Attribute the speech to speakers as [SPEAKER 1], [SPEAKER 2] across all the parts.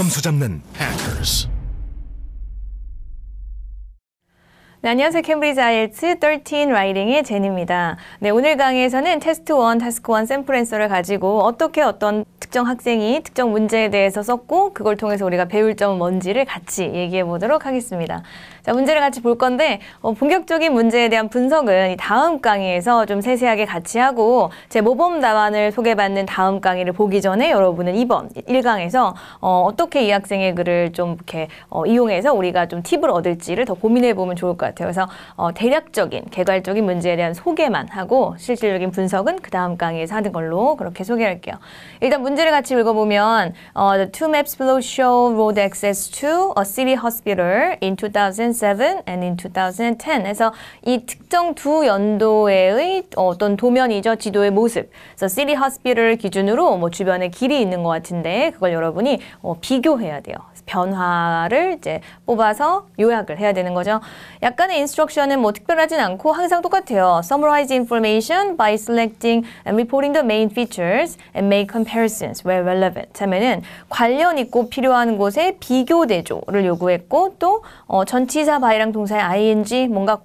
[SPEAKER 1] 점수 잡는 hackers. 네, 안녕하세요. 캠브리지 IELTS 13라이링의 제니입니다. 네, 오늘 강의에서는 테스트 1, 타스크 1 샘플 앤서를 가지고 어떻게 어떤 특정 학생이 특정 문제에 대해서 썼고 그걸 통해서 우리가 배울 점은 뭔지를 같이 얘기해 보도록 하겠습니다. 자, 문제를 같이 볼 건데 어, 본격적인 문제에 대한 분석은 다음 강의에서 좀 세세하게 같이 하고 제 모범 답안을 소개받는 다음 강의를 보기 전에 여러분은 이번 일강에서 어, 어떻게 이 학생의 글을 좀 이렇게 어, 이용해서 우리가 좀 팁을 얻을지를 더 고민해 보면 좋을 것 같아요. 그래서 어, 대략적인 개괄적인 문제에 대한 소개만 하고 실질적인 분석은 그 다음 강의에서 하는 걸로 그렇게 소개할게요. 일단 문제 문제를 같이 읽어보면 어, The two maps below show road access to a city hospital in 2007 and in 2010 해서 이 특정 두 연도의 어떤 도면이죠. 지도의 모습. 그래서 city hospital 기준으로 뭐 주변에 길이 있는 것 같은데 그걸 여러분이 어, 비교해야 돼요. 변화를 이제 뽑아서 요약을 해야 되는 거죠. 약간의 인스트럭션은 뭐 특별하진 않고 항상 똑같아요. Summarize information by selecting and reporting the main features and make comparison. r e l e a n c e where relevant 하면은 관련 있고 필요한 곳에 비교 대조를 요구했고 또 어, 전치사 바이랑 동사의 ing 뭔가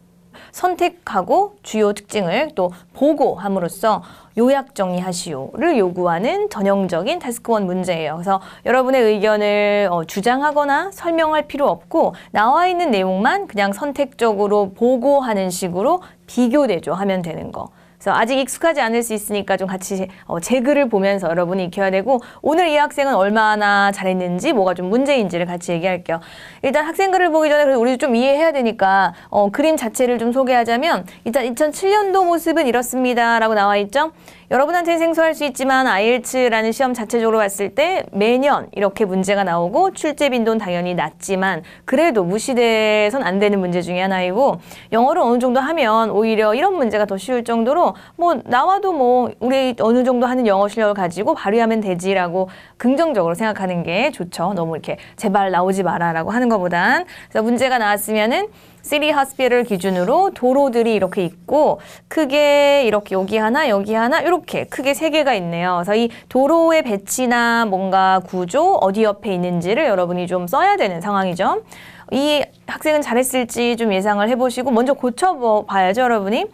[SPEAKER 1] 선택하고 주요 특징을 또 보고함으로써 요약 정리하시오를 요구하는 전형적인 태스크원 문제예요. 그래서 여러분의 의견을 어, 주장하거나 설명할 필요 없고 나와 있는 내용만 그냥 선택적으로 보고하는 식으로 비교대조 하면 되는 거. 그래서 아직 익숙하지 않을 수 있으니까 좀 같이 어, 제 글을 보면서 여러분이 익혀야 되고 오늘 이 학생은 얼마나 잘했는지 뭐가 좀 문제인지를 같이 얘기할게요. 일단 학생 글을 보기 전에 우리도 좀 이해해야 되니까 어, 그림 자체를 좀 소개하자면 일단 2007년도 모습은 이렇습니다라고 나와 있죠. 여러분한테는 생소할 수 있지만 아이엘츠라는 시험 자체적으로 봤을 때 매년 이렇게 문제가 나오고 출제 빈도는 당연히 낮지만 그래도 무시돼선 안 되는 문제 중에 하나이고 영어를 어느 정도 하면 오히려 이런 문제가 더 쉬울 정도로 뭐 나와도 뭐 우리 어느 정도 하는 영어 실력을 가지고 발휘하면 되지라고 긍정적으로 생각하는 게 좋죠. 너무 이렇게 제발 나오지 마라라고 하는 것보단 그래서 문제가 나왔으면은 시리 하스피를 기준으로 도로들이 이렇게 있고 크게 이렇게 여기 하나 여기 하나 이렇게 이렇게 크게 세 개가 있네요. 그래서 이 도로의 배치나 뭔가 구조 어디 옆에 있는지를 여러분이 좀 써야 되는 상황이죠. 이 학생은 잘했을지 좀 예상을 해보시고 먼저 고쳐봐야죠, 여러분이.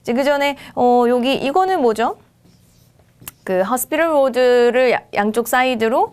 [SPEAKER 1] 이제 그 전에 어 여기 이거는 뭐죠? 그 hospital road를 양쪽 사이드로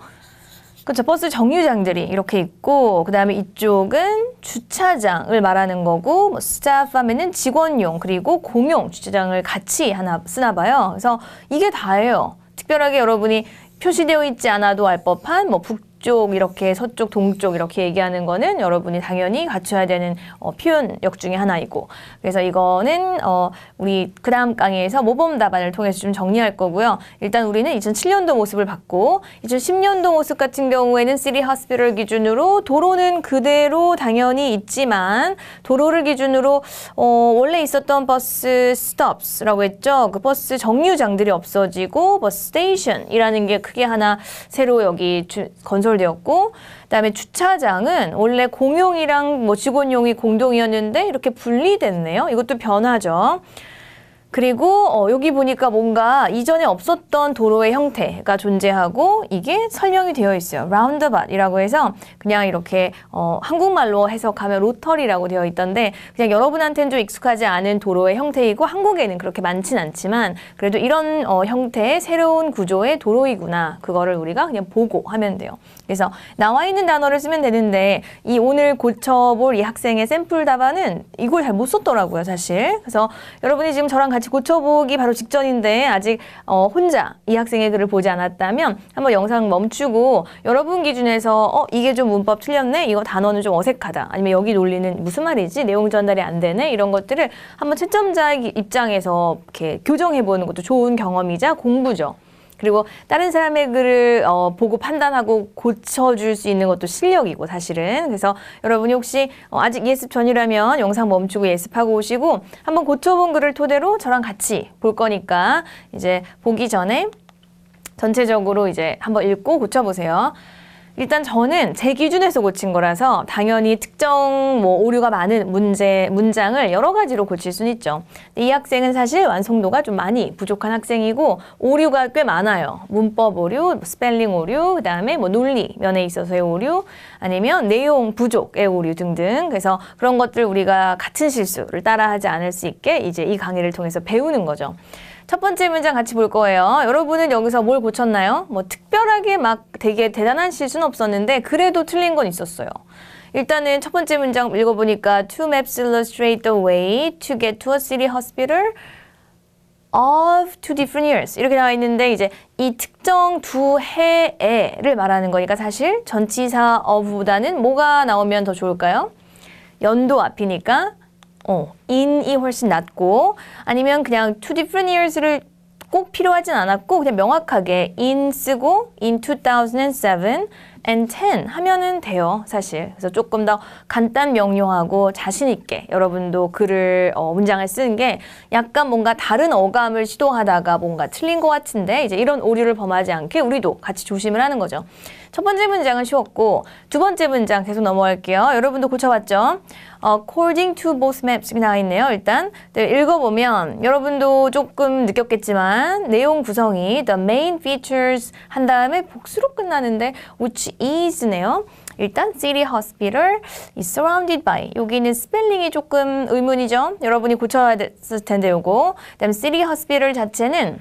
[SPEAKER 1] 그렇죠. 버스 정류장들이 이렇게 있고 그다음에 이쪽은 주차장을 말하는 거고 뭐 스타프 하면은 직원용 그리고 공용 주차장을 같이 하나 쓰나 봐요. 그래서 이게 다예요. 특별하게 여러분이 표시되어 있지 않아도 알 법한 뭐 북, 북쪽 이렇게 서쪽 동쪽 이렇게 얘기하는 거는 여러분이 당연히 갖춰야 되는 어, 표현역중에 하나이고 그래서 이거는 어, 우리 그 다음 강의에서 모범 답안을 통해서 좀 정리할 거고요. 일단 우리는 2007년도 모습을 봤고 2010년도 모습 같은 경우에는 시리 하스피럴 기준으로 도로는 그대로 당연히 있지만 도로를 기준으로 어, 원래 있었던 버스 스톱스라고 했죠. 그 버스 정류장들이 없어지고 버스 스테이션이라는 게 크게 하나 새로 여기 주, 건설 건설되었고 그다음에 주차장은 원래 공용이랑 뭐 직원용이 공동이었는데 이렇게 분리됐네요. 이것도 변화죠. 그리고 어, 여기 보니까 뭔가 이전에 없었던 도로의 형태가 존재하고 이게 설명이 되어 있어요. 라운드밭이라고 해서 그냥 이렇게 어, 한국말로 해석하면 로터리라고 되어 있던데 그냥 여러분한테는 좀 익숙하지 않은 도로의 형태이고 한국에는 그렇게 많진 않지만 그래도 이런 어, 형태의 새로운 구조의 도로이구나 그거를 우리가 그냥 보고 하면 돼요. 그래서 나와 있는 단어를 쓰면 되는데 이 오늘 고쳐볼 이 학생의 샘플 답안은 이걸 잘 못 썼더라고요 사실. 그래서 여러분이 지금 저랑 같이 고쳐보기 바로 직전인데 아직 어, 혼자 이 학생의 글을 보지 않았다면 한번 영상 멈추고 여러분 기준에서 어 이게 좀 문법 틀렸네 이거 단어는 좀 어색하다 아니면 여기 논리는 무슨 말이지 내용 전달이 안 되네 이런 것들을 한번 채점자 입장에서 이렇게 교정해보는 것도 좋은 경험이자 공부죠. 그리고 다른 사람의 글을 어, 보고 판단하고 고쳐줄 수 있는 것도 실력이고 사실은 그래서 여러분이 혹시 어, 아직 예습 전이라면 영상 멈추고 예습하고 오시고 한번 고쳐본 글을 토대로 저랑 같이 볼 거니까 이제 보기 전에 전체적으로 이제 한번 읽고 고쳐보세요. 일단 저는 제 기준에서 고친 거라서 당연히 특정 뭐 오류가 많은 문제 문장을 여러 가지로 고칠 수는 있죠. 이 학생은 사실 완성도가 좀 많이 부족한 학생이고 오류가 꽤 많아요. 문법 오류, 뭐 스펠링 오류, 그다음에 뭐 논리 면에 있어서의 오류, 아니면 내용 부족의 오류 등등. 그래서 그런 것들 우리가 같은 실수를 따라하지 않을 수 있게 이제 이 강의를 통해서 배우는 거죠. 첫 번째 문장 같이 볼 거예요. 여러분은 여기서 뭘 고쳤나요? 뭐 특별하게 막 되게 대단한 실수는 없었는데 그래도 틀린 건 있었어요. 일단은 첫 번째 문장 읽어보니까 two maps illustrate the way to get to a city hospital of two different years 이렇게 나와 있는데 이제 이 특정 두 해에를 말하는 거니까 사실 전치사 of보다는 뭐가 나오면 더 좋을까요? 연도 앞이니까 어, in이 훨씬 낫고 아니면 그냥 two different years를 꼭 필요하진 않았고 그냥 명확하게 in 쓰고 in 2007 and 10 하면은 돼요 사실 그래서 조금 더 간단 명료하고 자신 있게 여러분도 글을 어, 문장을 쓰는 게 약간 뭔가 다른 어감을 시도하다가 뭔가 틀린 것 같은데 이제 이런 오류를 범하지 않게 우리도 같이 조심을 하는 거죠 첫 번째 문장은 쉬웠고 두 번째 문장 계속 넘어갈게요. 여러분도 고쳐봤죠? 어, according to both maps 나와 있네요. 일단 네, 읽어보면 여러분도 조금 느꼈겠지만 내용 구성이 the main features 한 다음에 복수로 끝나는데 which is네요. 일단 City Hospital is surrounded by 여기는 스펠링이 조금 의문이죠. 여러분이 고쳐야 됐을 텐데 요거 그다음 City Hospital 자체는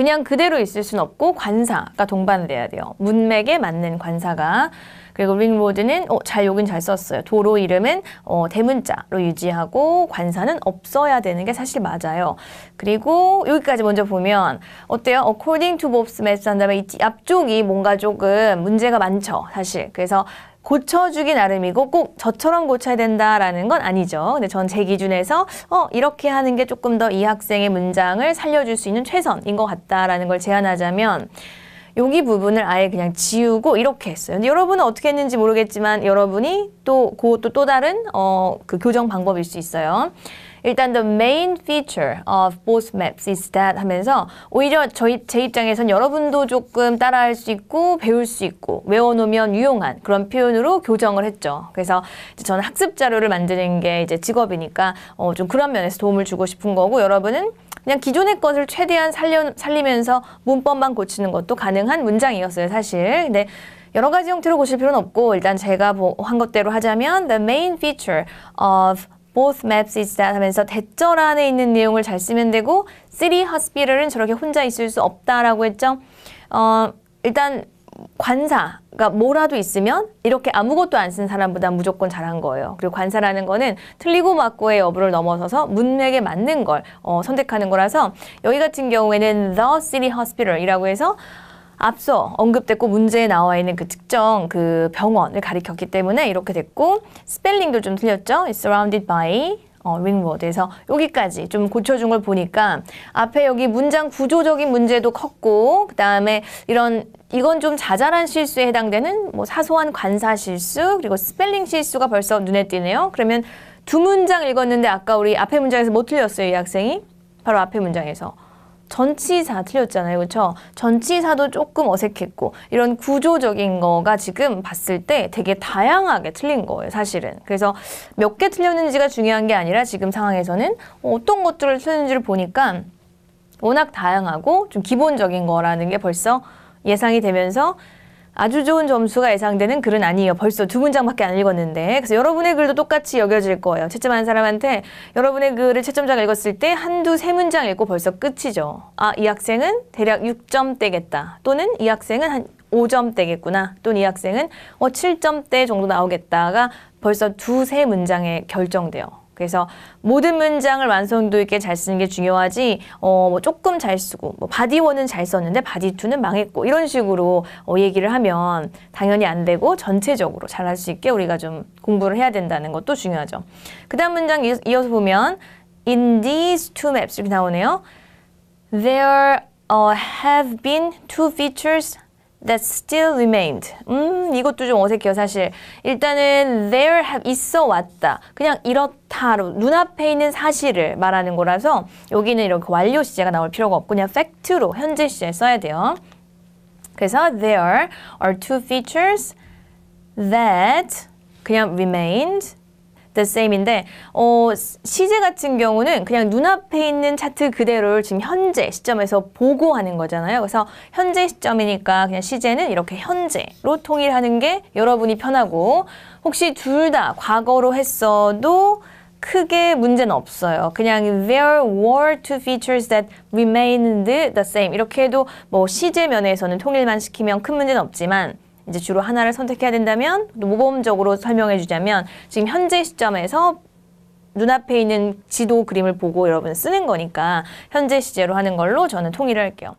[SPEAKER 1] 그냥 그대로 있을 순 없고 관사가 동반돼야 돼요. 문맥에 맞는 관사가. 그리고 링로드는 어, 잘 여긴 잘 썼어요. 도로 이름은 어, 대문자로 유지하고 관사는 없어야 되는 게 사실 맞아요. 그리고 여기까지 먼저 보면 어때요? According to Bob's map 한 다음에 이 앞쪽이 뭔가 조금 문제가 많죠. 사실. 그래서 고쳐주기 나름이고 꼭 저처럼 고쳐야 된다라는 건 아니죠. 근데 전 제 기준에서 어 이렇게 하는 게 조금 더 이 학생의 문장을 살려줄 수 있는 최선인 것 같다라는 걸 제안하자면 여기 부분을 아예 그냥 지우고 이렇게 했어요. 근데 여러분은 어떻게 했는지 모르겠지만 여러분이 또 그것도 또 다른 어 그 교정 방법일 수 있어요. 일단 the main feature of both maps is that 하면서 오히려 저희 제 입장에선 여러분도 조금 따라할 수 있고 배울 수 있고 외워놓으면 유용한 그런 표현으로 교정을 했죠. 그래서 저는 학습 자료를 만드는 게 이제 직업이니까 어, 좀 그런 면에서 도움을 주고 싶은 거고 여러분은 그냥 기존의 것을 최대한 살려, 살리면서 문법만 고치는 것도 가능한 문장이었어요, 사실. 근데 여러 가지 형태로 보실 필요는 없고 일단 제가 뭐 한 것대로 하자면 the main feature of both maps is that 하면서 대절안에 있는 내용을 잘 쓰면 되고 city hospital은 저렇게 혼자 있을 수 없다라고 했죠. 어, 일단 관사가 뭐라도 있으면 이렇게 아무것도 안 쓴 사람보다 무조건 잘한 거예요. 그리고 관사라는 거는 틀리고 맞고의 여부를 넘어서서 문맥에 맞는 걸 어, 선택하는 거라서 여기 같은 경우에는 the city hospital이라고 해서 앞서 언급됐고 문제에 나와 있는 그 특정 그 병원을 가리켰기 때문에 이렇게 됐고 스펠링도 좀 틀렸죠. It's surrounded by 어, 윙워드에서 여기까지 좀 고쳐준 걸 보니까 앞에 여기 문장 구조적인 문제도 컸고 그 다음에 이런 이건 좀 자잘한 실수에 해당되는 뭐 사소한 관사 실수 그리고 스펠링 실수가 벌써 눈에 띄네요. 그러면 두 문장 읽었는데 아까 우리 앞에 문장에서 못 뭐 틀렸어요 이 학생이 바로 앞에 문장에서 전치사 틀렸잖아요. 그렇죠? 전치사도 조금 어색했고 이런 구조적인 거가 지금 봤을 때 되게 다양하게 틀린 거예요. 사실은. 그래서 몇 개 틀렸는지가 중요한 게 아니라 지금 상황에서는 어떤 것들을 틀렸는지를 보니까 워낙 다양하고 좀 기본적인 거라는 게 벌써 예상이 되면서 아주 좋은 점수가 예상되는 글은 아니에요. 벌써 두 문장밖에 안 읽었는데. 그래서 여러분의 글도 똑같이 여겨질 거예요. 채점하는 사람한테 여러분의 글을 채점자가 읽었을 때 한두 세 문장 읽고 벌써 끝이죠. 아, 이 학생은 대략 6점대겠다. 또는 이 학생은 한 5점대겠구나. 또는 이 학생은 어, 7점대 정도 나오겠다가 벌써 두세 문장에 결정돼요. 그래서 모든 문장을 완성도 있게 잘 쓰는 게 중요하지 어, 뭐 조금 잘 쓰고 뭐 바디원은 잘 썼는데 바디투는 망했고 이런 식으로 어, 얘기를 하면 당연히 안 되고 전체적으로 잘 할 수 있게 우리가 좀 공부를 해야 된다는 것도 중요하죠. 그 다음 문장 이어서 보면 In these two maps 이렇게 나오네요. There uh, have been two features that still remained. 음, 이것도 좀 어색해요, 사실. 일단은 there have 있어 왔다. 그냥 이렇다로 눈앞에 있는 사실을 말하는 거라서 여기는 이렇게 완료 시제가 나올 필요가 없고 그냥 fact로 현재 시제 써야 돼요. 그래서 there are two features that 그냥 remained the same인데 어, 시제 같은 경우는 그냥 눈앞에 있는 차트 그대로를 지금 현재 시점에서 보고하는 거잖아요. 그래서 현재 시점이니까 그냥 시제는 이렇게 현재로 통일하는 게 여러분이 편하고 혹시 둘 다 과거로 했어도 크게 문제는 없어요. 그냥 there were two features that remained the same 이렇게 해도 뭐 시제 면에서는 통일만 시키면 큰 문제는 없지만 이제 주로 하나를 선택해야 된다면 모범적으로 설명해 주자면 지금 현재 시점에서 눈앞에 있는 지도 그림을 보고 여러분 쓰는 거니까 현재 시제로 하는 걸로 저는 통일 할게요.